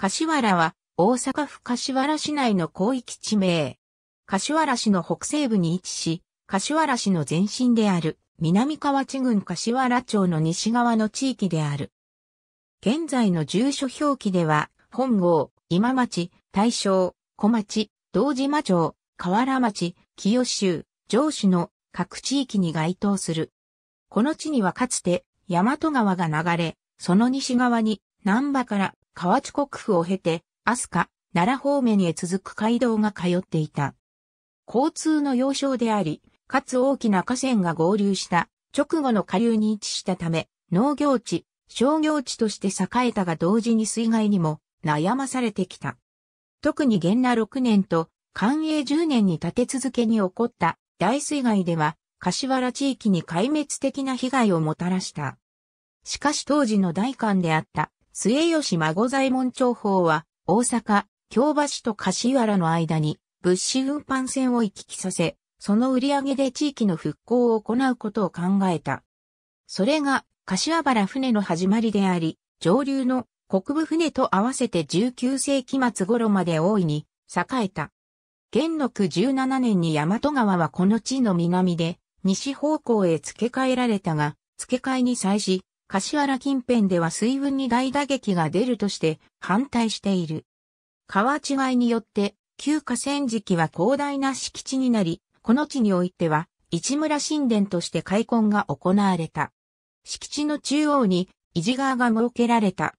柏原は大阪府柏原市内の広域地名。柏原市の北西部に位置し、柏原市の前身である南河内郡柏原町の西側の地域である。現在の住所表記では、本郷、今町、大正、小町、道島町、河原町、清州、城主の各地域に該当する。この地にはかつて、大和川が流れ、その西側に、南波から河内国府を経て、飛鳥、奈良方面へ続く街道が通っていた。交通の要衝であり、かつ大きな河川が合流した直後の下流に位置したため、農業地、商業地として栄えたが同時に水害にも悩まされてきた。特に元那6年と寛永10年に立て続けに起こった大水害では、柏原地域に壊滅的な被害をもたらした。しかし当時の大官であった末吉孫左衛門町法は、大阪、京橋と柏原の間に、物資運搬船を行き来させ、その売り上げで地域の復興を行うことを考えた。それが、柏原船の始まりであり、上流の国部船と合わせて19世紀末頃まで大いに栄えた。元禄17年に大和川はこの地の南で、西方向へ付け替えられたが、付け替えに際し、柏原近辺では水分に大打撃が出るとして反対している。川違いによって、旧河川敷は広大な敷地になり、この地においては、市村神殿として開墾が行われた。敷地の中央に、維地川が設けられた。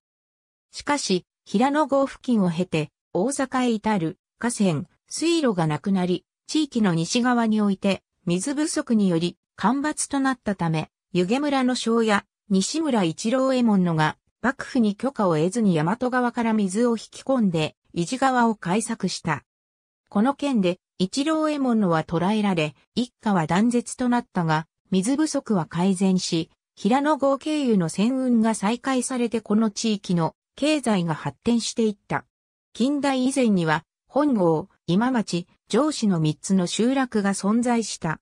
しかし、平野号付近を経て、大阪へ至る河川、水路がなくなり、地域の西側において、水不足により、干ばつとなったため、湯気村の庄や西村一郎右衛門のが、幕府に許可を得ずに大和川から水を引き込んで、伊地川を開削した。この件で、一郎右衛門のは捕らえられ、一家は断絶となったが、水不足は改善し、平野号経由の船運が再開されてこの地域の経済が発展していった。近代以前には、本郷、今町、上市の三つの集落が存在した。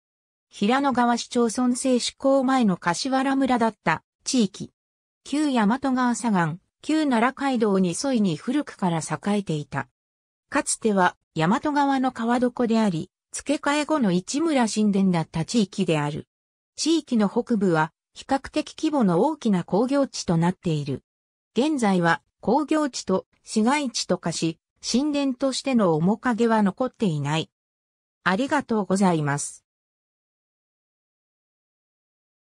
平野川市町村制施行前の柏原村だった地域。旧大和川左岸、旧奈良街道に沿いに古くから栄えていた。かつては大和川の川床であり、付け替え後の市村神殿だった地域である。地域の北部は比較的規模の大きな工業地となっている。現在は工業地と市街地と化し、神殿としての面影は残っていない。ありがとうございます。